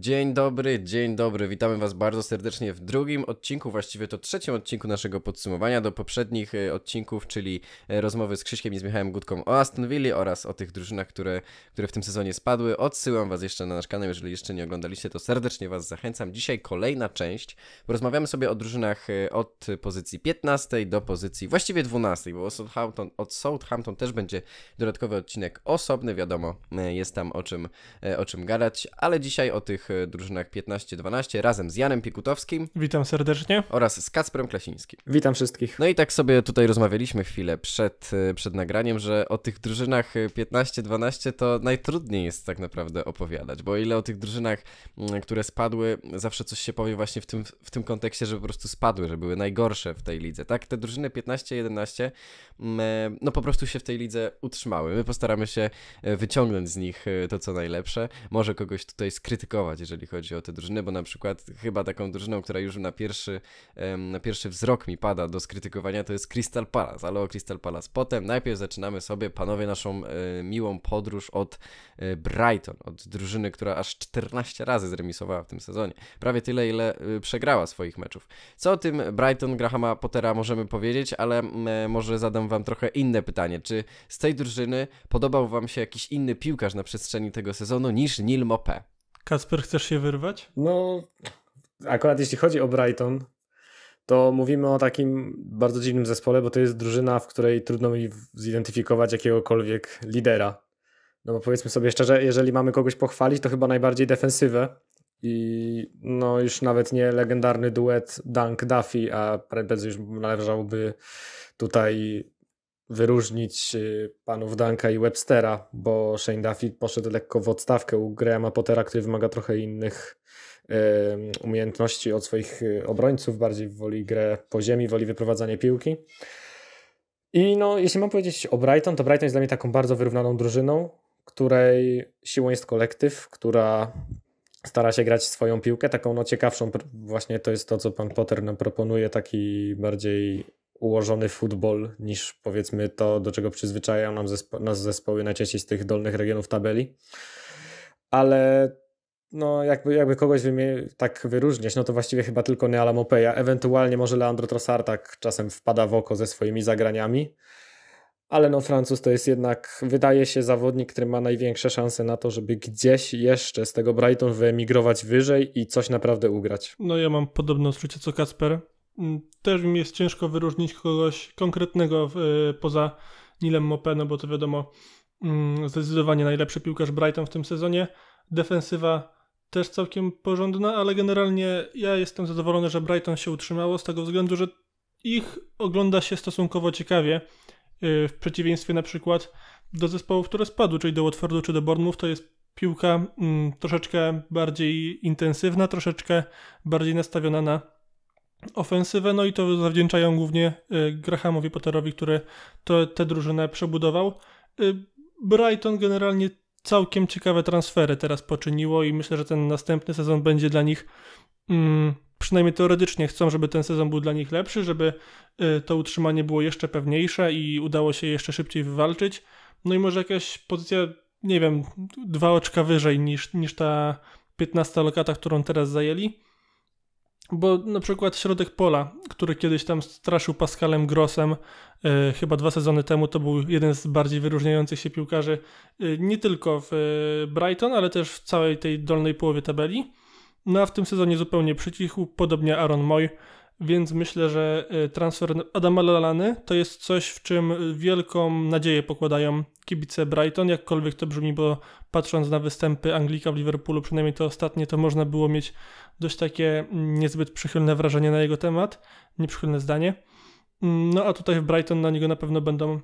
Dzień dobry, dzień dobry. Witamy Was bardzo serdecznie w drugim odcinku, właściwie to trzecim odcinku naszego podsumowania do poprzednich e, odcinków, czyli e, rozmowy z Krzyśkiem i z Michałem Gutką o Aston Villa oraz o tych drużynach, które, które w tym sezonie spadły. Odsyłam Was jeszcze na nasz kanał, jeżeli jeszcze nie oglądaliście, to serdecznie Was zachęcam. Dzisiaj kolejna część. Rozmawiamy sobie o drużynach e, od pozycji 15 do pozycji właściwie 12, bo Southampton, od Southampton też będzie dodatkowy odcinek osobny, wiadomo, jest tam o czym, o czym gadać, ale dzisiaj o tych E, drużynach 15-12 razem z Janem Piekutowskim. Witam serdecznie. Oraz z Kacprem Klasińskim. Witam wszystkich. No i tak sobie tutaj rozmawialiśmy chwilę przed, e, przed nagraniem, że o tych drużynach 15-12 e, to najtrudniej jest tak naprawdę opowiadać, bo ile o tych drużynach, które spadły, zawsze coś się powie właśnie w tym, w tym kontekście, że po prostu spadły, że były najgorsze w tej lidze, tak? Te drużyny 15-11 no po prostu się w tej lidze utrzymały. My postaramy się wyciągnąć z nich to, co najlepsze. Może kogoś tutaj skrytykować jeżeli chodzi o te drużyny, bo na przykład chyba taką drużyną, która już na pierwszy, na pierwszy wzrok mi pada do skrytykowania, to jest Crystal Palace, ale o Crystal Palace potem. Najpierw zaczynamy sobie, panowie, naszą e, miłą podróż od e, Brighton, od drużyny, która aż 14 razy zremisowała w tym sezonie. Prawie tyle, ile e, przegrała swoich meczów. Co o tym Brighton Grahama Pottera możemy powiedzieć, ale może zadam wam trochę inne pytanie. Czy z tej drużyny podobał wam się jakiś inny piłkarz na przestrzeni tego sezonu niż Neil Mopé? Kasper, chcesz się wyrwać? No, akurat jeśli chodzi o Brighton, to mówimy o takim bardzo dziwnym zespole, bo to jest drużyna, w której trudno mi zidentyfikować jakiegokolwiek lidera. No bo powiedzmy sobie szczerze, jeżeli mamy kogoś pochwalić, to chyba najbardziej defensywę. I no już nawet nie legendarny duet Dunk Duffy, a prędzej już należałoby tutaj wyróżnić y, panów Danka i Webstera, bo Shane Duffy poszedł lekko w odstawkę u Grahama Pottera, który wymaga trochę innych umiejętności od swoich y, obrońców, bardziej woli grę po ziemi, woli wyprowadzanie piłki. I no, jeśli mam powiedzieć o Brighton, to Brighton jest dla mnie taką bardzo wyrównaną drużyną, której siłą jest kolektyw, która stara się grać swoją piłkę, taką no ciekawszą, właśnie to jest to, co pan Potter nam proponuje, taki bardziej ułożony futbol niż powiedzmy to, do czego przyzwyczajają nam zespo nas zespoły najczęściej z tych dolnych regionów tabeli. Ale no jakby, jakby kogoś tak wyróżniać, no to właściwie chyba tylko Neala ewentualnie może Leandro Trossard tak czasem wpada w oko ze swoimi zagraniami, ale no Francuz to jest jednak, wydaje się, zawodnik, który ma największe szanse na to, żeby gdzieś jeszcze z tego Brighton wyemigrować wyżej i coś naprawdę ugrać. No ja mam podobne odczucie co Kasper, Mm, też mi jest ciężko wyróżnić kogoś konkretnego y, poza Nilem Mopé, no bo to wiadomo, mm, zdecydowanie najlepszy piłkarz Brighton w tym sezonie. Defensywa też całkiem porządna, ale generalnie ja jestem zadowolony, że Brighton się utrzymało z tego względu, że ich ogląda się stosunkowo ciekawie. Y, w przeciwieństwie na przykład do zespołów, które spadły, czyli do Watfordu czy do Bournemouth, to jest piłka mm, troszeczkę bardziej intensywna, troszeczkę bardziej nastawiona na ofensywę, no i to zawdzięczają głównie y, Grahamowi Potterowi, który to, tę drużynę przebudował. Y, Brighton generalnie całkiem ciekawe transfery teraz poczyniło i myślę, że ten następny sezon będzie dla nich mm, przynajmniej teoretycznie chcą, żeby ten sezon był dla nich lepszy, żeby y, to utrzymanie było jeszcze pewniejsze i udało się jeszcze szybciej wywalczyć. No i może jakaś pozycja, nie wiem, dwa oczka wyżej niż, niż ta 15 lokata, którą teraz zajęli. Bo na przykład środek pola, który kiedyś tam straszył Pascalem Grossem, e, chyba dwa sezony temu, to był jeden z bardziej wyróżniających się piłkarzy e, nie tylko w e, Brighton, ale też w całej tej dolnej połowie tabeli. No a w tym sezonie zupełnie przycichł, podobnie Aaron Moy więc myślę, że y, transfer Adama Lalany to jest coś, w czym y, wielką nadzieję pokładają kibice Brighton, jakkolwiek to brzmi, bo patrząc na występy Anglika w Liverpoolu, przynajmniej to ostatnie, to można było mieć dość takie mm, niezbyt przychylne wrażenie na jego temat, nieprzychylne zdanie. Mm, no a tutaj w Brighton na niego na pewno będą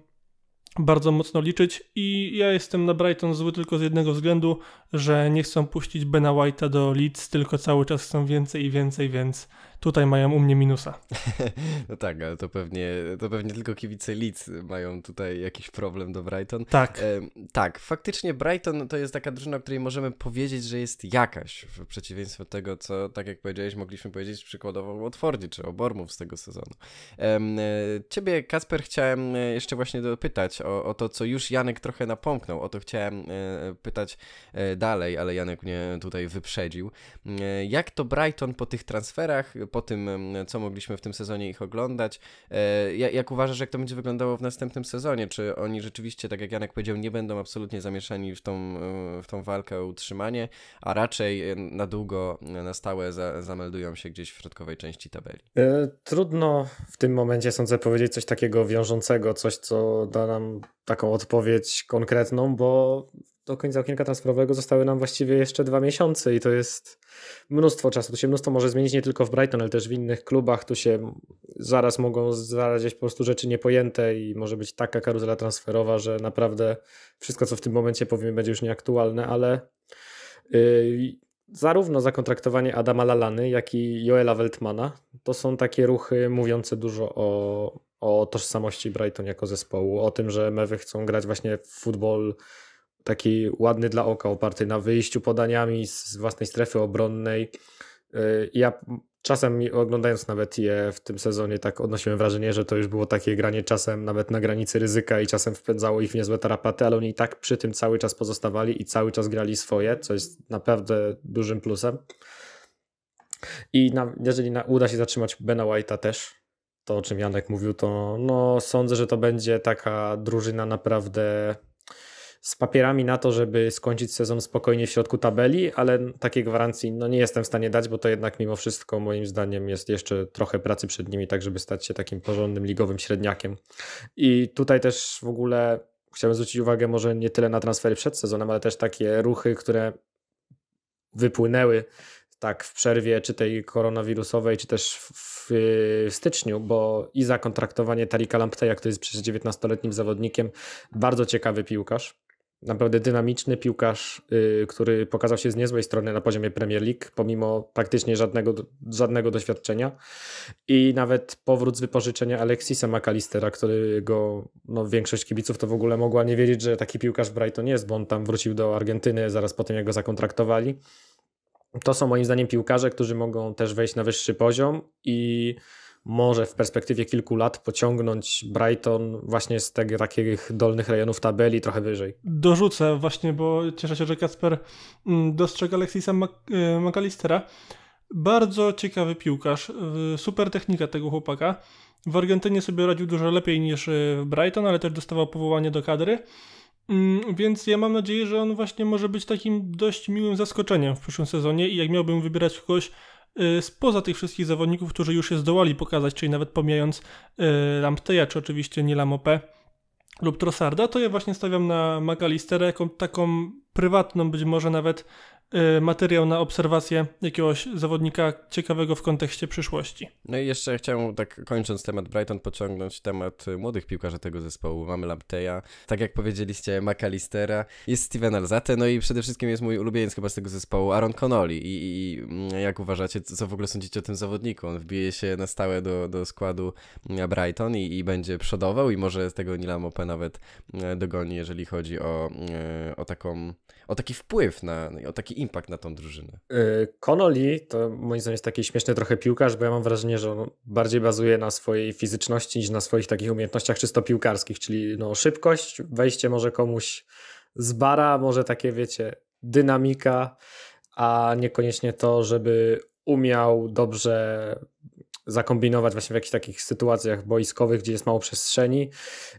bardzo mocno liczyć i ja jestem na Brighton zły tylko z jednego względu, że nie chcą puścić Bena White'a do Leeds, tylko cały czas chcą więcej i więcej, więc Tutaj mają u mnie minusa. no tak, ale to pewnie, to pewnie tylko kibice Leeds mają tutaj jakiś problem do Brighton. Tak. E, tak, faktycznie Brighton to jest taka drużyna, o której możemy powiedzieć, że jest jakaś, w przeciwieństwie do tego, co, tak jak powiedziałeś, mogliśmy powiedzieć przykładowo o Watfordzie czy o Bormów z tego sezonu. E, ciebie, Kasper, chciałem e, jeszcze właśnie dopytać o, o to, co już Janek trochę napomknął, o to chciałem e, pytać e, dalej, ale Janek mnie tutaj wyprzedził. E, jak to Brighton po tych transferach, po tym, co mogliśmy w tym sezonie ich oglądać. E, jak uważasz, jak to będzie wyglądało w następnym sezonie? Czy oni rzeczywiście, tak jak Janek powiedział, nie będą absolutnie zamieszani w tą, e, w tą walkę o utrzymanie, a raczej e, na długo, na stałe za, zameldują się gdzieś w środkowej części tabeli? Trudno w tym momencie, sądzę, powiedzieć coś takiego wiążącego, coś, co da nam taką odpowiedź konkretną, bo do końca okienka transferowego zostały nam właściwie jeszcze dwa miesiące i to jest mnóstwo czasu. Tu się mnóstwo może zmienić nie tylko w Brighton, ale też w innych klubach. Tu się zaraz mogą zarazić po prostu rzeczy niepojęte i może być taka karuzela transferowa, że naprawdę wszystko, co w tym momencie powiemy, będzie już nieaktualne, ale yy, zarówno zakontraktowanie Adama Lalany, jak i Joela Weltmana to są takie ruchy mówiące dużo o, o tożsamości Brighton jako zespołu, o tym, że mewy chcą grać właśnie w futbol taki ładny dla oka, oparty na wyjściu podaniami z własnej strefy obronnej. Y, ja czasem oglądając nawet je w tym sezonie, tak odnosiłem wrażenie, że to już było takie granie czasem nawet na granicy ryzyka i czasem wpędzało ich w niezłe tarapaty, ale oni i tak przy tym cały czas pozostawali i cały czas grali swoje, co jest naprawdę dużym plusem. I na, jeżeli na, uda się zatrzymać Bena White'a też, to o czym Janek mówił, to no, sądzę, że to będzie taka drużyna naprawdę z papierami na to, żeby skończyć sezon spokojnie w środku tabeli, ale takiej gwarancji no, nie jestem w stanie dać, bo to jednak mimo wszystko moim zdaniem jest jeszcze trochę pracy przed nimi, tak żeby stać się takim porządnym ligowym średniakiem. I tutaj też w ogóle chciałbym zwrócić uwagę może nie tyle na transfery przed sezonem, ale też takie ruchy, które wypłynęły tak w przerwie czy tej koronawirusowej, czy też w, w styczniu, bo i zakontraktowanie Tarika Lampteja, który jest przecież 19-letnim zawodnikiem, bardzo ciekawy piłkarz, naprawdę dynamiczny piłkarz, y, który pokazał się z niezłej strony na poziomie Premier League, pomimo praktycznie żadnego, żadnego doświadczenia. I nawet powrót z wypożyczenia Alexisa McAllistera, którego no, większość kibiców to w ogóle mogła nie wiedzieć, że taki piłkarz w Brighton jest, bo on tam wrócił do Argentyny zaraz po tym, jak go zakontraktowali. To są moim zdaniem piłkarze, którzy mogą też wejść na wyższy poziom i może w perspektywie kilku lat pociągnąć Brighton właśnie z takich dolnych rejonów tabeli trochę wyżej. Dorzucę właśnie, bo cieszę się, że Kasper mm, dostrzega Alexisa e, McAllistera. Bardzo ciekawy piłkarz, super technika tego chłopaka. W Argentynie sobie radził dużo lepiej niż e, w Brighton, ale też dostawał powołanie do kadry. Mm, więc ja mam nadzieję, że on właśnie może być takim dość miłym zaskoczeniem w przyszłym sezonie i jak miałbym wybierać kogoś Y, spoza tych wszystkich zawodników, którzy już się zdołali pokazać, czyli nawet pomijając y, Lampteja, czy oczywiście nie Lamopę lub Trossarda, to ja właśnie stawiam na McAllistera jako taką prywatną, być może nawet Y, materiał na obserwację jakiegoś zawodnika ciekawego w kontekście przyszłości. No i jeszcze chciałem, tak kończąc temat Brighton, pociągnąć temat y, młodych piłkarzy tego zespołu. Mamy Lampteya, tak jak powiedzieliście, McAllistera, jest Steven Alzate, no i przede wszystkim jest mój ulubieniec chyba z tego zespołu, Aaron Connolly. I, i mm, jak uważacie, co w ogóle sądzicie o tym zawodniku? On wbije się na stałe do, do składu mm, Brighton i, i będzie przodował i może z tego Nila Mope nawet e, dogoni, jeżeli chodzi o, e, o taką, o taki wpływ na, no o taki impact na tą drużynę. Y, Connolly to moim zdaniem jest taki śmieszny trochę piłkarz, bo ja mam wrażenie, że on bardziej bazuje na swojej fizyczności niż na swoich takich umiejętnościach czysto piłkarskich, czyli no, szybkość, wejście może komuś z bara, może takie wiecie, dynamika, a niekoniecznie to, żeby umiał dobrze zakombinować właśnie w jakichś takich sytuacjach boiskowych, gdzie jest mało przestrzeni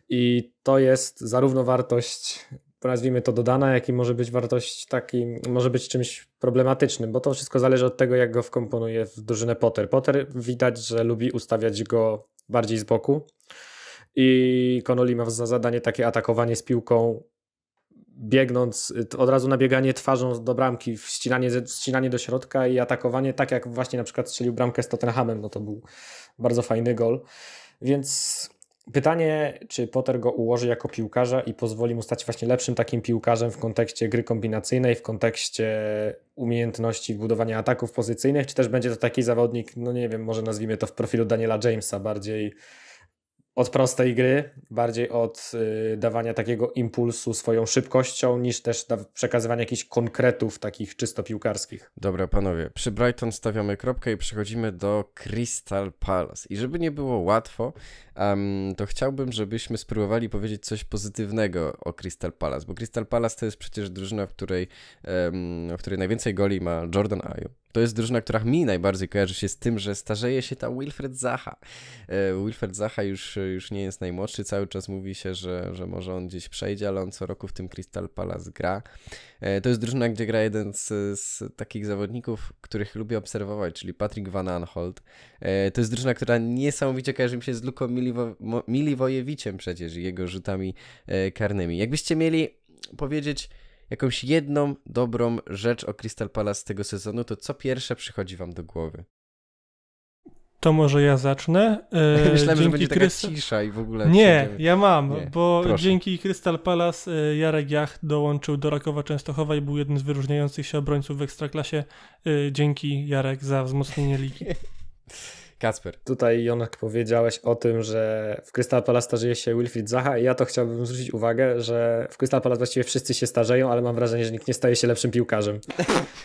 i to jest zarówno wartość nazwijmy to dodana, jak i może być wartość taki, może być czymś problematycznym, bo to wszystko zależy od tego, jak go wkomponuje w drużynę Potter. Potter widać, że lubi ustawiać go bardziej z boku i Connolly ma za zadanie takie atakowanie z piłką biegnąc, od razu nabieganie twarzą do bramki, wcinanie, wcinanie do środka i atakowanie, tak jak właśnie na przykład strzelił bramkę z Tottenhamem, no to był bardzo fajny gol. Więc Pytanie, czy Potter go ułoży jako piłkarza i pozwoli mu stać właśnie lepszym takim piłkarzem w kontekście gry kombinacyjnej, w kontekście umiejętności budowania ataków pozycyjnych, czy też będzie to taki zawodnik, no nie wiem, może nazwijmy to w profilu Daniela Jamesa bardziej od prostej gry, bardziej od y, dawania takiego impulsu swoją szybkością, niż też przekazywania jakichś konkretów takich czysto piłkarskich. Dobra, panowie, przy Brighton stawiamy kropkę i przechodzimy do Crystal Palace. I żeby nie było łatwo, um, to chciałbym, żebyśmy spróbowali powiedzieć coś pozytywnego o Crystal Palace, bo Crystal Palace to jest przecież drużyna, w której, um, w której najwięcej goli ma Jordan Ayew to jest drużyna, która mi najbardziej kojarzy się z tym, że starzeje się ta Wilfred Zaha. E, Wilfred Zaha już, już nie jest najmłodszy, cały czas mówi się, że, że może on gdzieś przejdzie, ale on co roku w tym Crystal Palace gra. E, to jest drużyna, gdzie gra jeden z, z takich zawodników, których lubię obserwować, czyli Patrick Van Anholt. E, to jest drużyna, która niesamowicie kojarzy mi się z Luką Miliwo, przecież i jego rzutami karnymi. Jakbyście mieli powiedzieć jakąś jedną dobrą rzecz o Crystal Palace z tego sezonu, to co pierwsze przychodzi wam do głowy? To może ja zacznę. E, Myślałem, że będzie taka cisza i w ogóle. Nie, ja mam, Nie, bo proszę. dzięki Crystal Palace e, Jarek Jach dołączył do Rakowa Częstochowa i był jednym z wyróżniających się obrońców w Ekstraklasie. E, dzięki Jarek za wzmocnienie ligi. Kacper. Tutaj Jonek powiedziałeś o tym, że w Crystal Palace starzeje się Wilfried Zaha i ja to chciałbym zwrócić uwagę, że w Crystal Palace właściwie wszyscy się starzeją, ale mam wrażenie, że nikt nie staje się lepszym piłkarzem,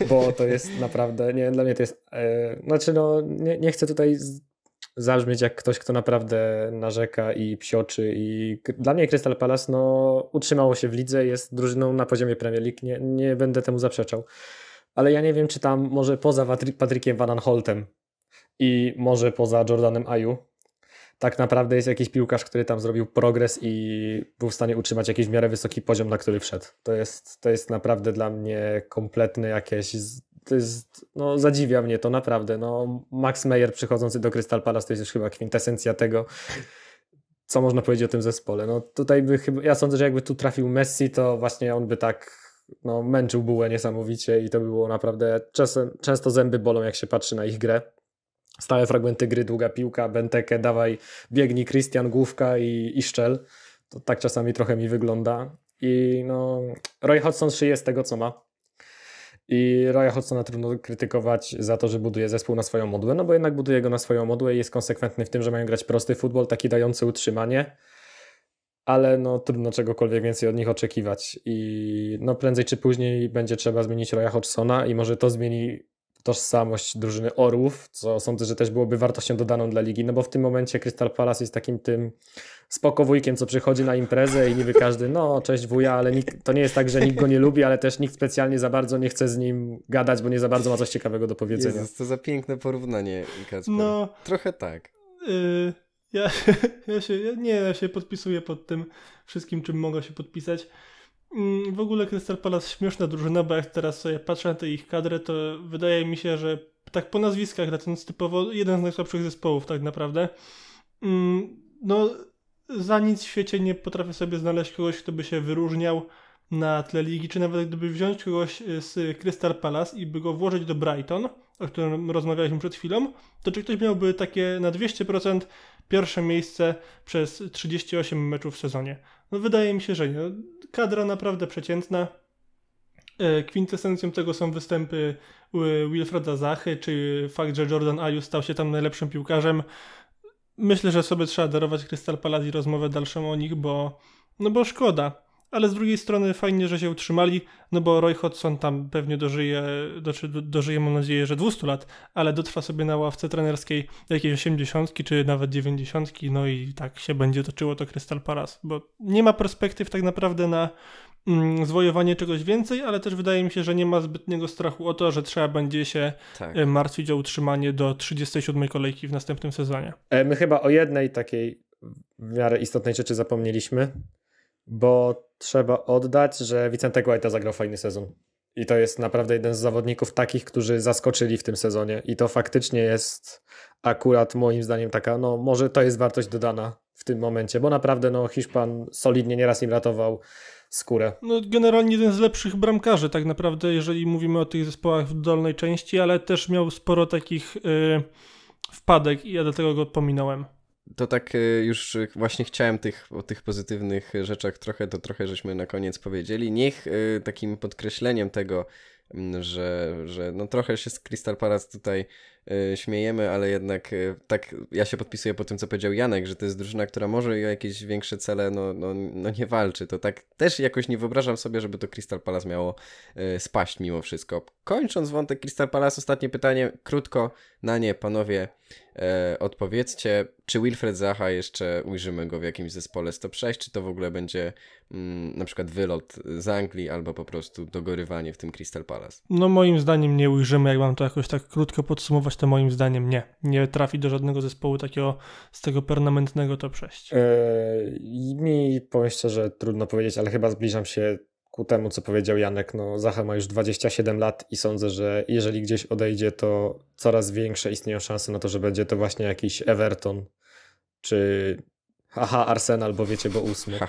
bo to jest naprawdę, nie dla mnie to jest, yy, znaczy no nie, nie chcę tutaj z, zabrzmieć jak ktoś, kto naprawdę narzeka i psioczy i dla mnie Crystal Palace no utrzymało się w lidze, jest drużyną na poziomie Premier League, nie, nie będę temu zaprzeczał ale ja nie wiem, czy tam może poza Patrykiem Van Anholtem i może poza Jordanem Aju, tak naprawdę jest jakiś piłkarz, który tam zrobił progres i był w stanie utrzymać jakiś w miarę wysoki poziom, na który wszedł. To jest, to jest naprawdę dla mnie kompletny jakieś. To jest, no, zadziwia mnie to naprawdę. No, Max Meyer przychodzący do Crystal Palace to jest już chyba kwintesencja tego, co można powiedzieć o tym zespole. No, tutaj by chyba, ja sądzę, że jakby tu trafił Messi, to właśnie on by tak no, męczył bułę niesamowicie i to by było naprawdę czasem, często zęby bolą, jak się patrzy na ich grę Stałe fragmenty gry, długa piłka, Benteke, dawaj, biegnij, Christian, główka i, i szczel. To tak czasami trochę mi wygląda. I no, Roy Hodgson szyje z tego, co ma. I Roy Hodgsona trudno krytykować za to, że buduje zespół na swoją modłę, no bo jednak buduje go na swoją modłę i jest konsekwentny w tym, że mają grać prosty futbol, taki dający utrzymanie, ale no trudno czegokolwiek więcej od nich oczekiwać i no prędzej czy później będzie trzeba zmienić Roya Hodgsona i może to zmieni tożsamość drużyny Orłów, co sądzę, że też byłoby wartością dodaną dla ligi, no bo w tym momencie Crystal Palace jest takim tym spokowujkiem, co przychodzi na imprezę i niby każdy, no cześć wuja, ale nikt, to nie jest tak, że nikt go nie lubi, ale też nikt specjalnie za bardzo nie chce z nim gadać, bo nie za bardzo ma coś ciekawego do powiedzenia. Jezus, to za piękne porównanie, Kacper. No, Trochę tak. Yy, ja, ja, się, ja, nie, ja się podpisuję pod tym wszystkim, czym mogę się podpisać. Mm, w ogóle Crystal Palace śmieszna drużyna, bo jak teraz sobie patrzę na tę ich kadrę, to wydaje mi się, że tak po nazwiskach, to jest typowo jeden z najsłabszych zespołów tak naprawdę. Mm, no, za nic w świecie nie potrafię sobie znaleźć kogoś, kto by się wyróżniał na tle ligi, czy nawet gdyby wziąć kogoś y, z Crystal Palace i by go włożyć do Brighton, o którym rozmawialiśmy przed chwilą, to czy ktoś miałby takie na 200% pierwsze miejsce przez 38 meczów w sezonie? No wydaje mi się, że nie. Kadra naprawdę przeciętna. E, kwintesencją tego są występy e, Wilfreda Zachy, czy fakt, że Jordan Aju stał się tam najlepszym piłkarzem. Myślę, że sobie trzeba darować Crystal Palace i rozmowę dalszą o nich, bo no bo szkoda ale z drugiej strony fajnie, że się utrzymali, no bo Roy Hodgson tam pewnie dożyje, znaczy dożyje mam nadzieję, że 200 lat, ale dotrwa sobie na ławce trenerskiej jakieś 80 czy nawet 90, no i tak się będzie toczyło to Crystal Palace, bo nie ma perspektyw tak naprawdę na mm, zwojowanie czegoś więcej, ale też wydaje mi się, że nie ma zbytniego strachu o to, że trzeba będzie się tak. E, martwić o utrzymanie do 37 kolejki w następnym sezonie. E, my chyba o jednej takiej w miarę istotnej rzeczy zapomnieliśmy, bo trzeba oddać, że Vicente Guaita zagrał fajny sezon. I to jest naprawdę jeden z zawodników takich, którzy zaskoczyli w tym sezonie. I to faktycznie jest akurat moim zdaniem taka, no może to jest wartość dodana w tym momencie, bo naprawdę no, Hiszpan solidnie nieraz im ratował skórę. No, generalnie jeden z lepszych bramkarzy tak naprawdę, jeżeli mówimy o tych zespołach w dolnej części, ale też miał sporo takich yy, wpadek i ja do tego go pominąłem to tak y, już właśnie chciałem tych, o tych pozytywnych rzeczach trochę, to trochę żeśmy na koniec powiedzieli. Niech y, takim podkreśleniem tego, Mm, że, że no trochę się z Crystal Palace tutaj y, śmiejemy, ale jednak y, tak ja się podpisuję po tym, co powiedział Janek, że to jest drużyna, która może o jakieś większe cele no, no, no nie walczy. To tak też jakoś nie wyobrażam sobie, żeby to Crystal Palace miało y, spaść mimo wszystko. Kończąc wątek Crystal Palace, ostatnie pytanie, krótko na nie panowie y, odpowiedzcie. Czy Wilfred Zaha jeszcze ujrzymy go w jakimś zespole 106, czy to w ogóle będzie Mm, na przykład wylot z Anglii albo po prostu dogorywanie w tym Crystal Palace. No moim zdaniem nie ujrzymy, jak mam to jakoś tak krótko podsumować, to moim zdaniem nie. Nie trafi do żadnego zespołu takiego z tego permanentnego to przejść. Yy, e, mi powiem szczerze, trudno powiedzieć, ale chyba zbliżam się ku temu, co powiedział Janek, no Zacha ma już 27 lat i sądzę, że jeżeli gdzieś odejdzie, to coraz większe istnieją szanse na to, że będzie to właśnie jakiś Everton czy Haha, Arsenal, bo wiecie, bo ósmy.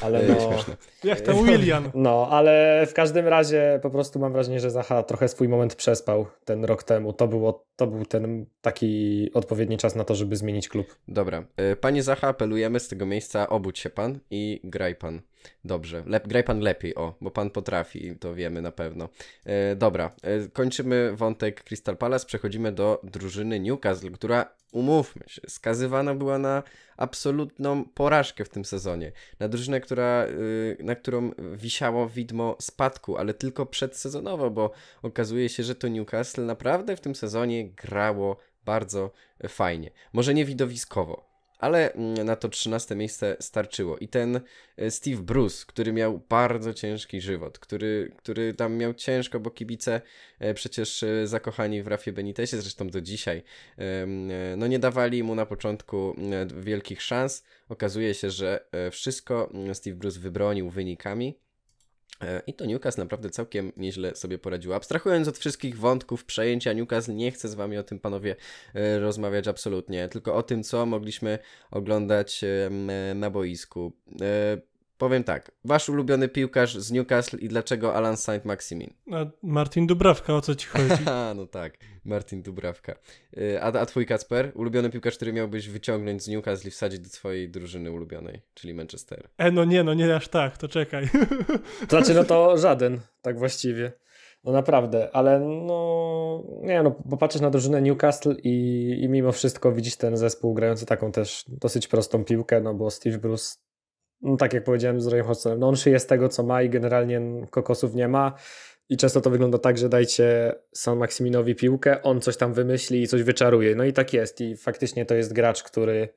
Ale no, Jak to William. No, ale w każdym razie po prostu mam wrażenie, że Zaha trochę swój moment przespał ten rok temu. To, było, to był ten taki odpowiedni czas na to, żeby zmienić klub. Dobra. E, panie Zaha, apelujemy z tego miejsca, obudź się pan i graj pan. Dobrze, Lep, graj pan lepiej, o, bo pan potrafi, to wiemy na pewno. E, dobra, e, kończymy wątek Crystal Palace, przechodzimy do drużyny Newcastle, która, umówmy się, skazywana była na absolutną porażkę w tym sezonie. Na drużynę, która, e, na którą wisiało widmo spadku, ale tylko przedsezonowo, bo okazuje się, że to Newcastle naprawdę w tym sezonie grało bardzo fajnie. Może nie widowiskowo, ale mm, na to 13 miejsce starczyło. I ten e, Steve Bruce, który miał bardzo ciężki żywot, który, który tam miał ciężko, bo kibice e, przecież e, zakochani w Rafie Benitezie, zresztą do dzisiaj, no nie dawali mu na początku wielkich szans. Okazuje się, że wszystko mm, Steve Bruce wybronił wynikami E, I to Newcastle naprawdę całkiem nieźle sobie poradziło. Abstrahując od wszystkich wątków przejęcia Newcastle, nie chce z wami o tym panowie e, rozmawiać absolutnie, tylko o tym, co mogliśmy oglądać e, na boisku. Powiem tak, wasz ulubiony piłkarz z Newcastle i dlaczego Alan Saint Maximin? A Martin Dubrawka, o co ci chodzi? no tak, Martin Dubrawka. Y, a, a twój Kacper? Ulubiony piłkarz, który miałbyś wyciągnąć z Newcastle i wsadzić do twojej drużyny ulubionej, czyli Manchester. E, no nie, no nie aż tak, to czekaj. to znaczy, no to żaden, tak właściwie. No naprawdę, ale no nie no, popatrzysz na drużynę Newcastle i, i mimo wszystko widzisz ten zespół grający taką też dosyć prostą piłkę, no bo Steve Bruce no, tak jak powiedziałem z Rayem Hodgsonem, no on szyje z tego, co ma i generalnie kokosów nie ma. I często to wygląda tak, że dajcie San Maksiminowi piłkę, on coś tam wymyśli i coś wyczaruje. No i tak jest. I faktycznie to jest gracz, który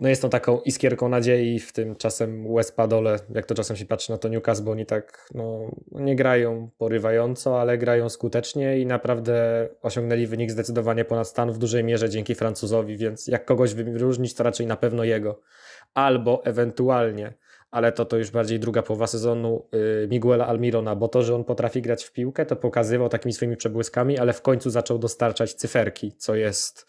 no jest tą taką iskierką nadziei w tym czasem Padole, jak to czasem się patrzy na to Newcastle, bo oni tak no, nie grają porywająco, ale grają skutecznie i naprawdę osiągnęli wynik zdecydowanie ponad stan w dużej mierze dzięki Francuzowi, więc jak kogoś wyróżnić, to raczej na pewno jego albo ewentualnie, ale to to już bardziej druga połowa sezonu y, Miguela Almirona, bo to, że on potrafi grać w piłkę, to pokazywał takimi swoimi przebłyskami, ale w końcu zaczął dostarczać cyferki, co jest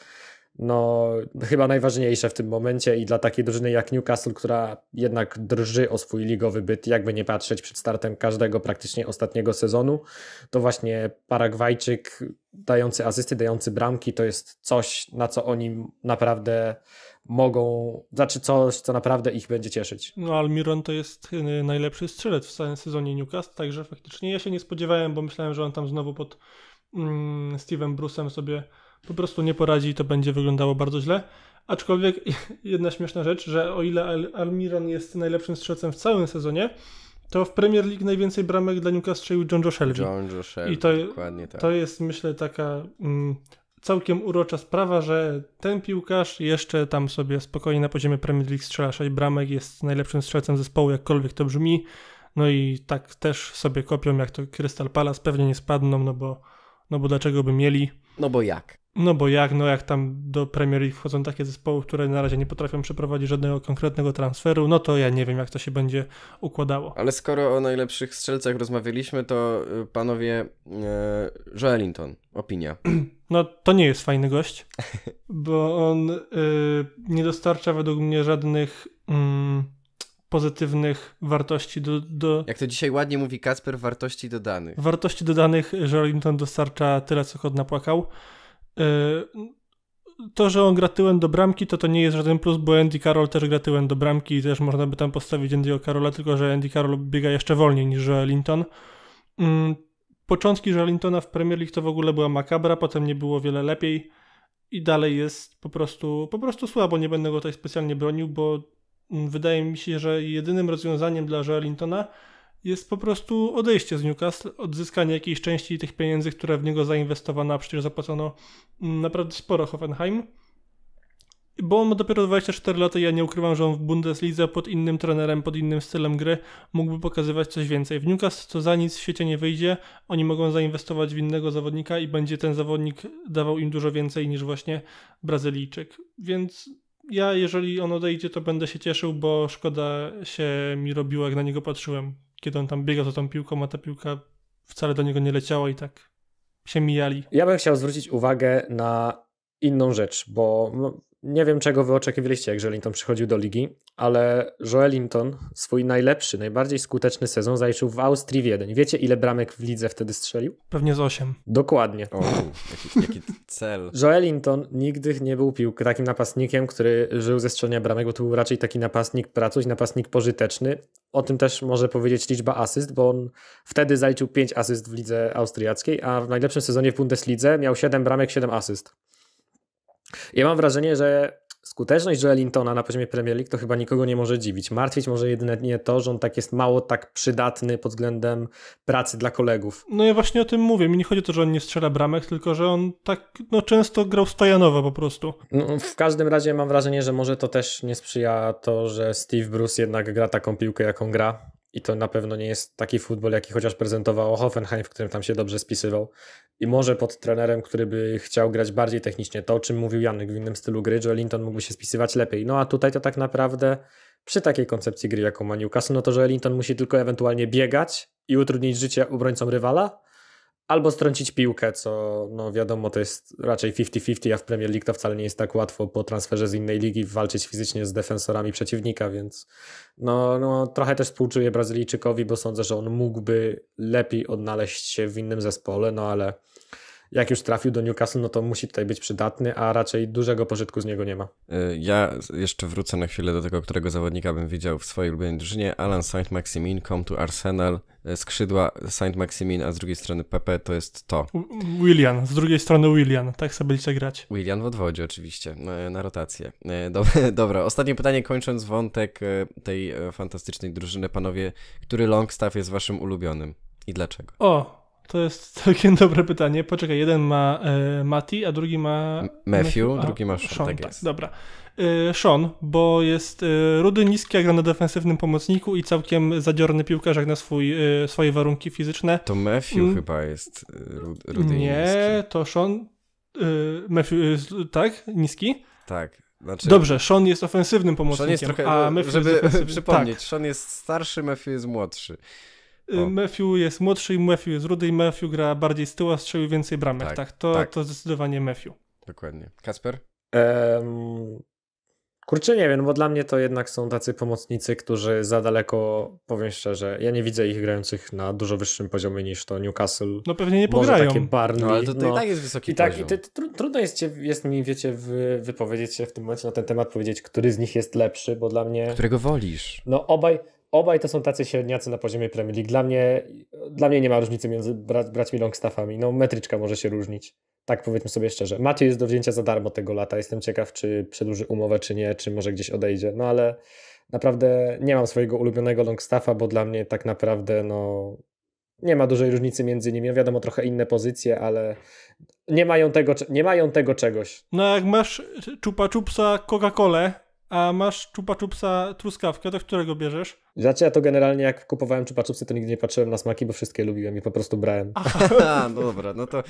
no, chyba najważniejsze w tym momencie i dla takiej drużyny jak Newcastle, która jednak drży o swój ligowy byt, jakby nie patrzeć przed startem każdego praktycznie ostatniego sezonu, to właśnie Paragwajczyk dający asysty, dający bramki to jest coś, na co oni naprawdę mogą, znaczy coś, co naprawdę ich będzie cieszyć. No Almiron to jest y, najlepszy strzelec w całym sezonie Newcastle, także faktycznie ja się nie spodziewałem, bo myślałem, że on tam znowu pod mm, Steve'em Bruce'em sobie po prostu nie poradzi i to będzie wyglądało bardzo źle. Aczkolwiek jedna śmieszna rzecz, że o ile Al Almiron jest najlepszym strzelcem w całym sezonie, to w Premier League najwięcej bramek dla Newcastle strzelił John Joe Shelby. John Joe Shelby, I to, dokładnie tak. To jest myślę taka mm, całkiem urocza sprawa, że ten piłkarz jeszcze tam sobie spokojnie na poziomie Premier League strzela 6 bramek, jest najlepszym strzelcem zespołu, jakkolwiek to brzmi. No i tak też sobie kopią, jak to Crystal Palace pewnie nie spadną, no bo, no bo dlaczego by mieli? No bo jak? No bo jak, no jak tam do Premier League wchodzą takie zespoły, które na razie nie potrafią przeprowadzić żadnego konkretnego transferu, no to ja nie wiem, jak to się będzie układało. Ale skoro o najlepszych strzelcach rozmawialiśmy, to y, panowie e, Joelinton, opinia. No to nie jest fajny gość, bo on y, nie dostarcza według mnie żadnych... Mm, pozytywnych wartości do, do... Jak to dzisiaj ładnie mówi Kasper, wartości dodanych. Wartości dodanych, że dostarcza tyle, co chodna napłakał. E, to, że on gra tyłem do bramki, to to nie jest żaden plus, bo Andy Carroll też gra tyłem do bramki i też można by tam postawić Andy'ego Carrolla, tylko że Andy Carroll biega jeszcze wolniej niż Joe Linton. Mm, początki Joe Lintona w Premier League to w ogóle była makabra, potem nie było wiele lepiej i dalej jest po prostu, po prostu słabo, nie będę go tutaj specjalnie bronił, bo mm, wydaje mi się, że jedynym rozwiązaniem dla Joe Lintona jest po prostu odejście z Newcastle, odzyskanie jakiejś części tych pieniędzy, które w niego zainwestowano, a przecież zapłacono mm, naprawdę sporo Hoffenheim. Bo on ma dopiero 24 lata i ja nie ukrywam, że on w Bundeslidze pod innym trenerem, pod innym stylem gry mógłby pokazywać coś więcej. W Newcastle to za nic w świecie nie wyjdzie, oni mogą zainwestować w innego zawodnika i będzie ten zawodnik dawał im dużo więcej niż właśnie Brazylijczyk. Więc ja jeżeli on odejdzie, to będę się cieszył, bo szkoda się mi robiło, jak na niego patrzyłem kiedy on tam biega za tą piłką, a ta piłka wcale do niego nie leciała i tak się mijali. Ja bym chciał zwrócić uwagę na inną rzecz, bo no, nie wiem, czego wy oczekiwaliście, jak Joelinton przychodził do ligi, ale Joelinton swój najlepszy, najbardziej skuteczny sezon zaliczył w Austrii jeden. Wiecie, ile bramek w lidze wtedy strzelił? Pewnie z 8. Dokładnie. O, jaki, jaki cel. Joelinton nigdy nie był piłk takim napastnikiem, który żył ze strzelania bramek, bo to był raczej taki napastnik pracuś, napastnik pożyteczny. O tym też może powiedzieć liczba asyst, bo on wtedy zaliczył 5 asyst w lidze austriackiej, a w najlepszym sezonie w Bundeslidze miał 7 bramek, 7 asyst. Ja mam wrażenie, że skuteczność Joe Lintona na poziomie Premier League to chyba nikogo nie może dziwić. Martwić może jedynie to, że on tak jest mało tak przydatny pod względem pracy dla kolegów. No ja właśnie o tym mówię. Mi nie chodzi o to, że on nie strzela bramek, tylko że on tak no, często grał stojanowo po prostu. No, w każdym razie mam wrażenie, że może to też nie sprzyja to, że Steve Bruce jednak gra taką piłkę, jaką gra. I to na pewno nie jest taki futbol, jaki chociaż prezentował Hoffenheim, w którym tam się dobrze spisywał i może pod trenerem, który by chciał grać bardziej technicznie, to o czym mówił Janek w innym stylu gry, że Linton mógłby się spisywać lepiej. No a tutaj to tak naprawdę przy takiej koncepcji gry, jaką ma Newcastle, no to że Linton musi tylko ewentualnie biegać i utrudnić życie obrońcom rywala, albo strącić piłkę, co no wiadomo, to jest raczej 50-50, a w Premier League to wcale nie jest tak łatwo po transferze z innej ligi walczyć fizycznie z defensorami przeciwnika, więc no, no trochę też współczuję Brazylijczykowi, bo sądzę, że on mógłby lepiej odnaleźć się w innym zespole, no ale jak już trafił do Newcastle, no to musi tutaj być przydatny, a raczej dużego pożytku z niego nie ma. Y, ja jeszcze wrócę na chwilę do tego, którego zawodnika bym widział w swojej ulubionej drużynie. Alan Saint-Maximin, come to Arsenal, y, skrzydła Saint-Maximin, a z drugiej strony Pepe to jest to. William, z drugiej strony William, tak sobie liczę grać. William w odwodzie oczywiście, y, na rotację. Dobra, ostatnie pytanie kończąc wątek tej fantastycznej drużyny, panowie, który Longstaff jest waszym ulubionym i dlaczego? O, to jest całkiem dobre pytanie. Poczekaj, jeden ma e, Mati, a drugi ma. Matthew, Matthew a, drugi ma Sean. Sean tak, tak dobra. E, Sean, bo jest e, rudy, niski, jak gra na defensywnym pomocniku i całkiem zadziorny piłkarz jak na swój, e, swoje warunki fizyczne. To Matthew mm. chyba jest e, rudy, rudy Nie, niski. to Sean. E, Matthew, e, tak? Niski? Tak. Znaczy, Dobrze, Sean jest ofensywnym pomocnikiem, Sean jest trochę, a Matthew Żeby przypomnieć, tak. Sean jest starszy, Matthew jest młodszy. Y, Matthew jest młodszy i Matthew jest rudy i Matthew gra bardziej z tyłu, a strzelił więcej bramek. Tak, tak to, tak. to zdecydowanie Matthew. Dokładnie. Kasper? Um, kurczę, nie wiem, bo dla mnie to jednak są tacy pomocnicy, którzy za daleko, powiem szczerze, ja nie widzę ich grających na dużo wyższym poziomie niż to Newcastle. No pewnie nie pograją. takie Barney, no, ale to, to no. i tak jest wysoki I tak, poziom. I ty, trudno jest, cię, jest mi, wiecie, wypowiedzieć się w tym momencie na ten temat, powiedzieć, który z nich jest lepszy, bo dla mnie... Którego wolisz? No obaj obaj to są tacy średniacy na poziomie Premier League. Dla mnie, dla mnie nie ma różnicy między bra braćmi Longstaffami. No, metryczka może się różnić. Tak powiedzmy sobie szczerze. Macie jest do wzięcia za darmo tego lata. Jestem ciekaw, czy przedłuży umowę, czy nie, czy może gdzieś odejdzie. No ale naprawdę nie mam swojego ulubionego Longstaffa, bo dla mnie tak naprawdę no, nie ma dużej różnicy między nimi. No, wiadomo, trochę inne pozycje, ale nie mają tego, nie mają tego czegoś. No jak masz Chupa czupsa Coca-Colę, a masz Chupa czupsa truskawkę, to którego bierzesz? Znaczy ja to generalnie jak kupowałem czy to nigdy nie patrzyłem na smaki, bo wszystkie lubiłem i po prostu brałem. Aha, no dobra, no to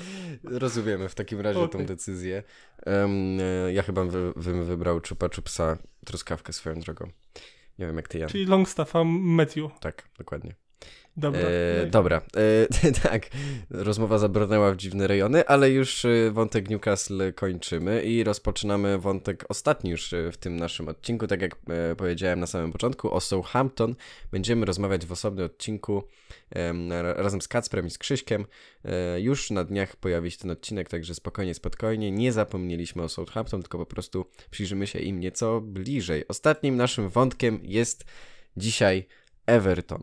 rozumiemy w takim razie okay. tą decyzję. Um, ja chyba bym wy, wybrał Chupa truskawkę swoją drogą. Nie wiem jak ty, Jan. Czyli Longstaffa Matthew. Tak, dokładnie. Dobra. E, no dobra. E, tak, rozmowa zabrnęła w dziwne rejony, ale już e, wątek Newcastle kończymy i rozpoczynamy wątek ostatni już e, w tym naszym odcinku. Tak jak e, powiedziałem na samym początku, o Southampton będziemy rozmawiać w osobnym odcinku razem z Kacprem i z Krzyśkiem. Już na dniach pojawi się ten odcinek, także spokojnie, spokojnie. Nie zapomnieliśmy o Southampton, tylko po prostu przyjrzymy się im nieco bliżej. Ostatnim naszym wątkiem jest dzisiaj Everton.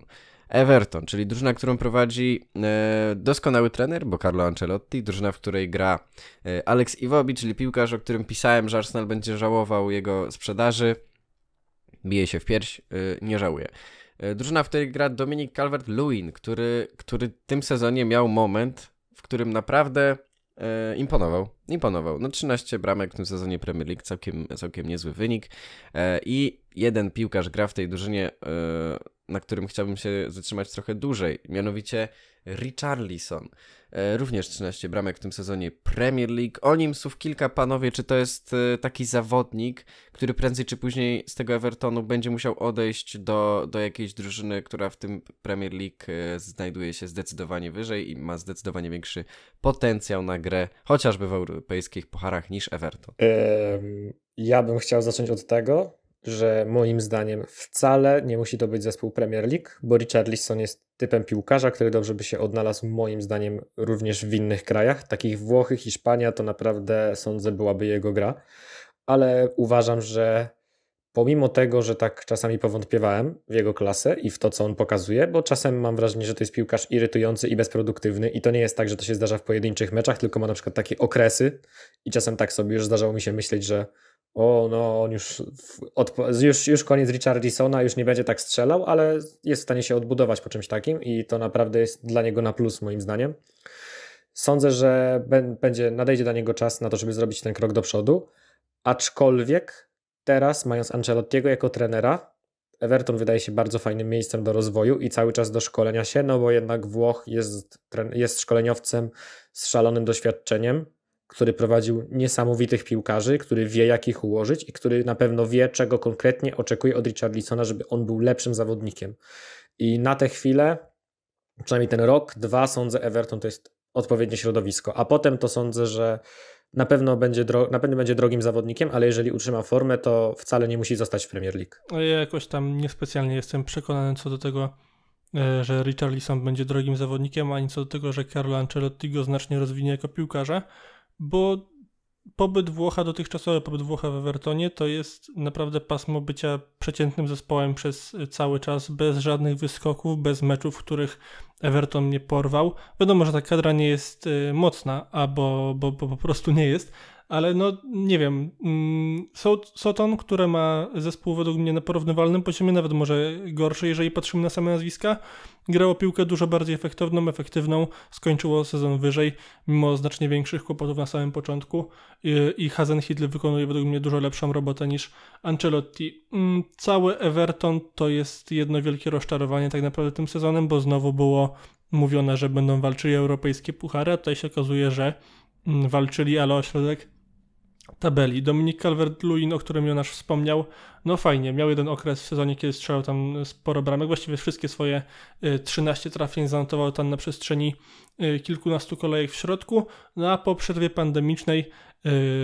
Everton, czyli drużyna, którą prowadzi e, doskonały trener, bo Carlo Ancelotti, drużyna, w której gra e, Alex Iwobi, czyli piłkarz, o którym pisałem, że Arsenal będzie żałował jego sprzedaży. Bije się w pierś, e, nie żałuje. Drużyna, w której gra Dominik Calvert-Lewin, który, który w tym sezonie miał moment, w którym naprawdę e, imponował. Imponował. No 13 bramek w tym sezonie Premier League, całkiem, całkiem niezły wynik. E, I jeden piłkarz gra w tej drużynie, e, na którym chciałbym się zatrzymać trochę dłużej, mianowicie Richarlison. E, również 13 bramek w tym sezonie Premier League. O nim słów kilka, panowie, czy to jest e, taki zawodnik, który prędzej czy później z tego Evertonu będzie musiał odejść do, do jakiejś drużyny, która w tym Premier League e, znajduje się zdecydowanie wyżej i ma zdecydowanie większy potencjał na grę, chociażby w europejskich pocharach, niż Everton? Ja bym chciał zacząć od tego, że moim zdaniem wcale nie musi to być zespół Premier League, bo Richard Lisson jest typem piłkarza, który dobrze by się odnalazł moim zdaniem również w innych krajach, takich Włochy, Hiszpania, to naprawdę sądzę byłaby jego gra, ale uważam, że pomimo tego, że tak czasami powątpiewałem w jego klasę i w to, co on pokazuje, bo czasem mam wrażenie, że to jest piłkarz irytujący i bezproduktywny i to nie jest tak, że to się zdarza w pojedynczych meczach, tylko ma na przykład takie okresy i czasem tak sobie już zdarzało mi się myśleć, że o no, on już, od już, już koniec Richardisona, już nie będzie tak strzelał, ale jest w stanie się odbudować po czymś takim i to naprawdę jest dla niego na plus moim zdaniem. Sądzę, że będzie, nadejdzie dla niego czas na to, żeby zrobić ten krok do przodu, aczkolwiek teraz mając Ancelottiego jako trenera, Everton wydaje się bardzo fajnym miejscem do rozwoju i cały czas do szkolenia się, no bo jednak Włoch jest, jest szkoleniowcem z szalonym doświadczeniem, który prowadził niesamowitych piłkarzy, który wie, jak ich ułożyć i który na pewno wie, czego konkretnie oczekuje od Richarlisona, żeby on był lepszym zawodnikiem. I na tę chwilę, przynajmniej ten rok, dwa sądzę, Everton to jest odpowiednie środowisko, a potem to sądzę, że na pewno, będzie na pewno będzie drogim zawodnikiem, ale jeżeli utrzyma formę, to wcale nie musi zostać w Premier League. Ja jakoś tam niespecjalnie jestem przekonany co do tego, e, że Richard Lisson będzie drogim zawodnikiem, ani co do tego, że Carlo Ancelotti go znacznie rozwinie jako piłkarza bo pobyt Włocha, dotychczasowy pobyt Włocha w Evertonie to jest naprawdę pasmo bycia przeciętnym zespołem przez cały czas, bez żadnych wyskoków, bez meczów, w których Everton nie porwał. Wiadomo, że ta kadra nie jest y, mocna, albo bo, bo po prostu nie jest, ale no nie wiem. Mm, Soton, które ma zespół według mnie na porównywalnym poziomie, nawet może gorszy, jeżeli patrzymy na same nazwiska, grało piłkę dużo bardziej efektowną, efektywną, skończyło sezon wyżej, mimo znacznie większych kłopotów na samym początku i Hazenhitl wykonuje według mnie dużo lepszą robotę niż Ancelotti. Mm, cały Everton to jest jedno wielkie rozczarowanie tak naprawdę tym sezonem, bo znowu było mówione, że będą walczyli europejskie puchary, a tutaj się okazuje, że mm, walczyli, ale o środek tabeli. Dominik Calvert-Lewin, o którym Jonasz wspomniał, no fajnie, miał jeden okres w sezonie, kiedy strzelał tam sporo bramek, właściwie wszystkie swoje 13 y, trafień zanotował tam na przestrzeni y, kilkunastu kolejek w środku, no a po przerwie pandemicznej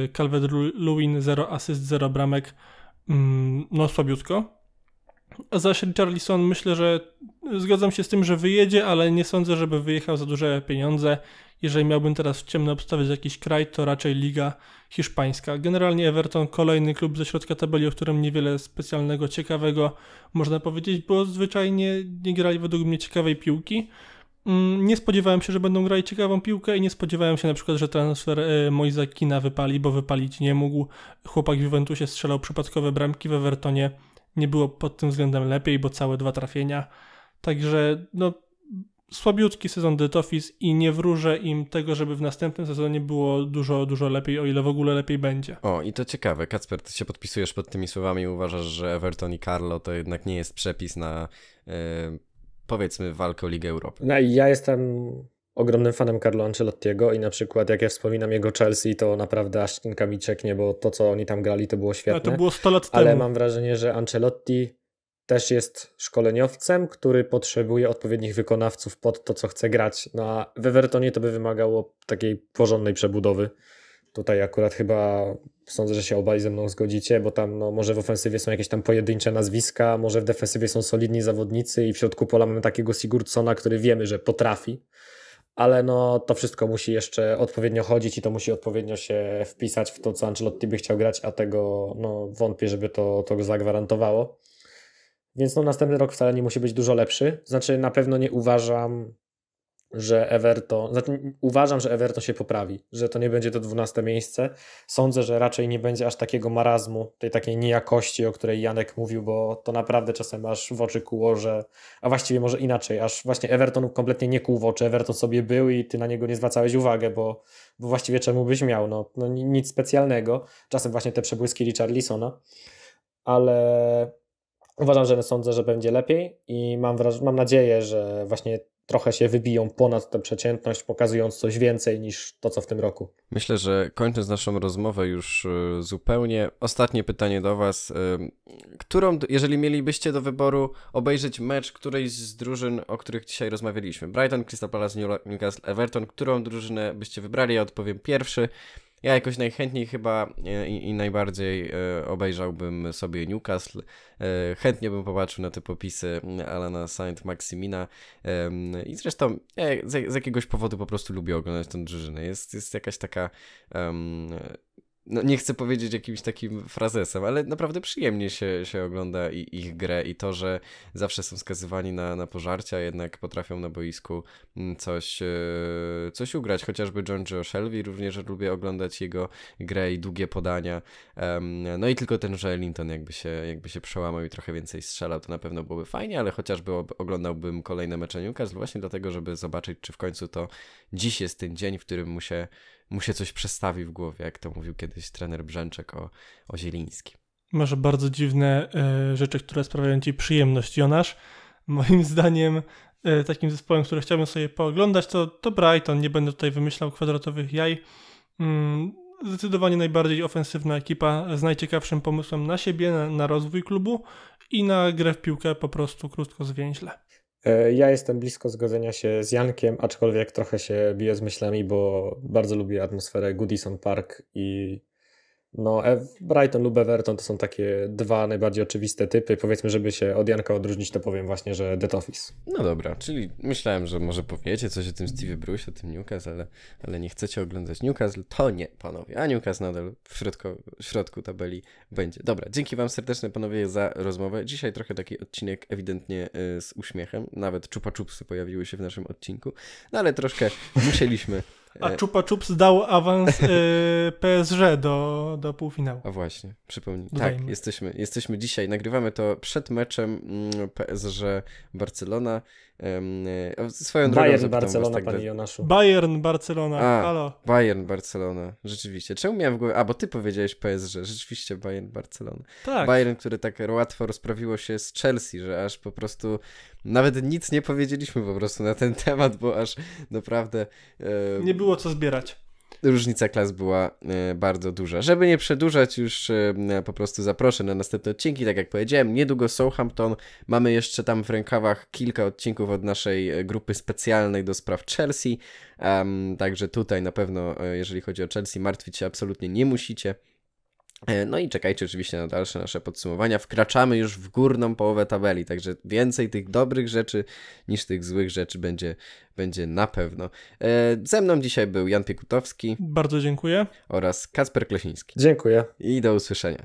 y, Calvert-Lewin 0 asyst, 0 bramek, mm, no słabiutko. A zaś Richarlison myślę, że no, zgadzam się z tym, że wyjedzie, ale nie sądzę, żeby wyjechał za duże pieniądze. Jeżeli miałbym teraz w ciemno obstawiać jakiś kraj, to raczej Liga Hiszpańska. Generalnie Everton kolejny klub ze środka tabeli, o którym niewiele specjalnego, ciekawego można powiedzieć, bo zwyczajnie nie grali według mnie ciekawej piłki. Mm, nie spodziewałem się, że będą grali ciekawą piłkę i nie spodziewałem się na przykład, że transfer e, Moisa Kina wypali, bo wypalić nie mógł. Chłopak w Juventusie strzelał przypadkowe bramki w Evertonie. Nie było pod tym względem lepiej, bo całe dwa trafienia. Także no, słabiutki sezon The Office i nie wróżę im tego, żeby w następnym sezonie było dużo, dużo lepiej, o ile w ogóle lepiej będzie. O, i to ciekawe. Kacper, ty się podpisujesz pod tymi słowami i uważasz, że Everton i Carlo to jednak nie jest przepis na yy, powiedzmy walkę o Ligę Europy. No, ja jestem ogromnym fanem Carlo Ancelottiego i na przykład jak ja wspominam jego Chelsea, to naprawdę aż szczęka mi bo to co oni tam grali to było świetne. to było 100 lat temu. Ale mam wrażenie, że Ancelotti też jest szkoleniowcem, który potrzebuje odpowiednich wykonawców pod to, co chce grać. No a w Evertonie to by wymagało takiej porządnej przebudowy. Tutaj akurat chyba sądzę, że się obaj ze mną zgodzicie, bo tam no, może w ofensywie są jakieś tam pojedyncze nazwiska, może w defensywie są solidni zawodnicy i w środku pola mamy takiego Sigurdsona, który wiemy, że potrafi, ale no to wszystko musi jeszcze odpowiednio chodzić i to musi odpowiednio się wpisać w to, co Ancelotti by chciał grać, a tego no, wątpię, żeby to, to zagwarantowało. Więc no, następny rok wcale nie musi być dużo lepszy. Znaczy, na pewno nie uważam, że Everton. Znaczy, uważam, że Everton się poprawi, że to nie będzie to 12 miejsce. Sądzę, że raczej nie będzie aż takiego marazmu, tej takiej niejakości, o której Janek mówił, bo to naprawdę czasem aż w oczy kuło, że. A właściwie może inaczej, aż właśnie Everton kompletnie nie kłuł w oczy. Everton sobie był i ty na niego nie zwracałeś uwagi, bo, bo właściwie czemu byś miał? No, no nic specjalnego. Czasem właśnie te przebłyski Richarlisona. Ale Uważam, że sądzę, że będzie lepiej i mam, mam nadzieję, że właśnie trochę się wybiją ponad tę przeciętność, pokazując coś więcej niż to, co w tym roku. Myślę, że kończąc naszą rozmowę już e, zupełnie, ostatnie pytanie do Was. E, którą, jeżeli mielibyście do wyboru obejrzeć mecz którejś z drużyn, o których dzisiaj rozmawialiśmy, Brighton, Crystal Palace, Newcastle, Everton, którą drużynę byście wybrali? Ja odpowiem pierwszy. Ja jakoś najchętniej chyba e, i, i najbardziej e, obejrzałbym sobie Newcastle. E, chętnie bym popatrzył na te popisy mm, Alana Saint-Maximina i zresztą z, jakiegoś powodu po prostu lubię oglądać tę drużynę. Jest, jest jakaś taka um, no nie chcę powiedzieć jakimś takim frazesem, ale naprawdę przyjemnie się, się ogląda i, ich grę i to, że zawsze są skazywani na, na pożarcia, jednak potrafią na boisku mm, coś, e, coś ugrać. Chociażby John Joe Shelby, również lubię oglądać jego grę i długie podania. No i tylko ten, że Ellington jakby się, jakby się przełamał i trochę więcej strzelał, to na pewno byłoby fajnie, ale chociażby oglądałbym kolejne mecze Newcastle właśnie dlatego, żeby zobaczyć, czy w końcu to dziś jest ten dzień, w którym mu się mu się coś przestawi w głowie, jak to mówił kiedyś trener Brzęczek o, o Może Masz bardzo dziwne e, rzeczy, które sprawiają ci przyjemność, Jonasz. Moim zdaniem e, takim zespołem, który chciałbym sobie pooglądać, to, to Brighton. Nie będę tutaj wymyślał kwadratowych jaj. Mm, zdecydowanie najbardziej ofensywna ekipa z najciekawszym pomysłem na siebie, na, na rozwój klubu i na grę w piłkę po prostu krótko zwięźle. E, ja jestem blisko zgodzenia się z Jankiem, aczkolwiek trochę się biję z myślami, bo bardzo lubię atmosferę Goodison Park i no, e, Brighton lub Everton to są takie dwa najbardziej oczywiste typy. Powiedzmy, żeby się od Janka odróżnić, to powiem właśnie, że Dead Office. No dobra, czyli myślałem, że może powiecie coś o tym Steve Bruce, o tym Newcastle, ale, ale nie chcecie oglądać Newcastle. To nie, panowie. A Newcastle nadal w środku, w środku tabeli będzie. Dobra, dzięki wam serdecznie, panowie, za rozmowę. Dzisiaj trochę taki odcinek ewidentnie e, z uśmiechem. Nawet czupa czupsy pojawiły się w naszym odcinku, no ale troszkę musieliśmy a e, Chupa Chups dał awans y, e, PSG do, do półfinału. A właśnie, przypomnij. Tak, jesteśmy, jesteśmy dzisiaj, nagrywamy to przed meczem mm, PSG Barcelona. E, swoją drogą Bayern, Barcelona, tak panie Jonaszu. Bayern, Barcelona, A, halo. Bayern, Barcelona, rzeczywiście. Czemu miałem w głowie... A, bo ty powiedziałeś PSG, rzeczywiście Bayern, Barcelona. Tak. Bayern, który tak łatwo rozprawiło się z Chelsea, że aż po prostu nawet nic nie powiedzieliśmy po prostu na ten temat, bo aż naprawdę... E... Nie było co zbierać różnica klas była e, bardzo duża. Żeby nie przedłużać, już e, po prostu zaproszę na następne odcinki. Tak jak powiedziałem, niedługo Southampton. Mamy jeszcze tam w rękawach kilka odcinków od naszej e, grupy specjalnej do spraw Chelsea. Um, także tutaj na pewno, jeżeli chodzi o Chelsea, martwić się absolutnie nie musicie. E, no i czekajcie oczywiście na dalsze nasze podsumowania. Wkraczamy już w górną połowę tabeli, także więcej tych dobrych rzeczy niż tych złych rzeczy będzie, będzie na pewno. E, ze mną dzisiaj był Jan Piekutowski. Bardzo dziękuję. Oraz Kasper Klesiński. Dziękuję. I do usłyszenia.